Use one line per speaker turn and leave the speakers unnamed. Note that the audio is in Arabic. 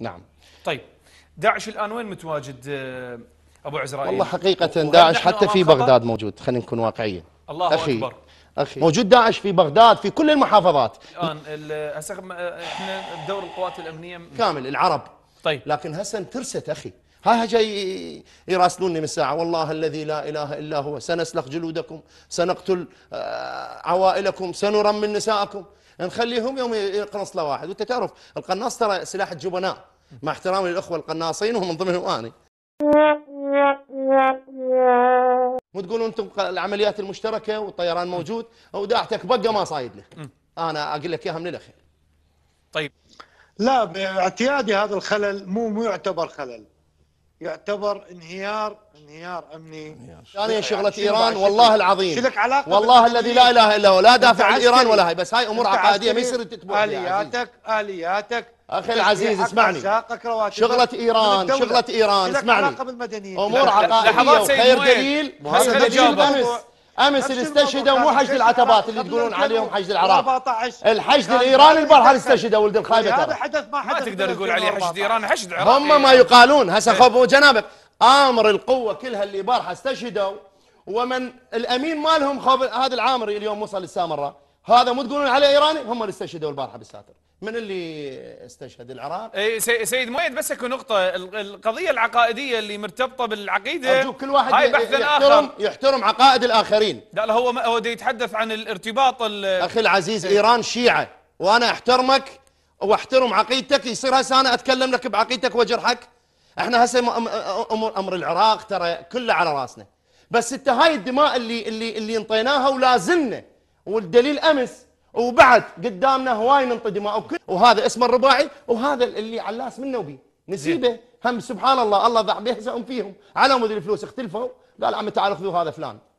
نعم طيب داعش الان وين متواجد آه، ابو عزرائيل؟ والله حقيقه داعش حتى في بغداد موجود خلينا نكون واقعيين الله أخي اكبر أخي. موجود داعش في بغداد في كل المحافظات الان هسه احنا دور القوات الامنيه كامل العرب طيب لكن هسه ترست اخي ها جاي يراسلوني من ساعه والله الذي لا اله الا هو سنسلخ جلودكم سنقتل آه، عوائلكم سنرمي نساءكم نخليهم يوم يقنص له واحد وانت تعرف القناص ترى سلاح الجبناء مع احترامي للاخوه القناصين ومن ضمنهم اني مو تقولون انتم العمليات المشتركه والطيران موجود وداعتك بقى ما صايد لك انا اقول لك اياها من الاخير طيب لا باعتيادي هذا الخلل مو مو يعتبر خلل يعتبر انهيار انهيار امني ثانيا يعني, يعني شغله ايران والله العظيم شلك علاقه والله الذي لا اله الا هو لا دافع عن ايران ولا هي بس هاي امور عقائديه ما يصير تتبع الياتك الياتك اخي العزيز اسمعني شغله ايران شغله ايران اسمعني امور عقائديه خير دليل هذا دليل امس اللي استشهدوا مو حشد العتبات اللي تقولون عليهم حشد العراق الحشد الايراني البارحه اللي استشهدوا ولد الخايبه هذا حدث ما حدث ما تقدر تقول عليه حشد ايراني حشد عراق هم ما يقالون هسه خوف جنابك امر القوه كلها اللي البارحه استشهدوا ومن الامين مالهم خوف هذا العامري اليوم وصل السامره هذا مو تقولون عليه ايراني هم اللي استشهدوا البارحه بالساتر من اللي استشهد العراق اي سيد مؤيد بس اكو نقطه القضيه العقائديه اللي مرتبطه بالعقيده ارجوك كل واحد هاي بحث يحترم آخر. يحترم عقائد الاخرين لا لا هو هو يتحدث عن الارتباط اخي العزيز ايران شيعه وانا احترمك واحترم عقيدتك يصير هسه انا اتكلم لك بعقيدتك وجرحك احنا هسه امر امر العراق ترى كله على راسنا بس انت هاي الدماء اللي اللي اللي انطيناها ولا زلنا والدليل امس وبعد قدامنا هواي ننطدمه وكل وهذا اسمه الرباعي وهذا اللي علاس منه وبي نسيبه هم سبحان الله الله ضع بيحزهم فيهم على مدير الفلوس اختلفوا قال عم تعال خذوا هذا فلان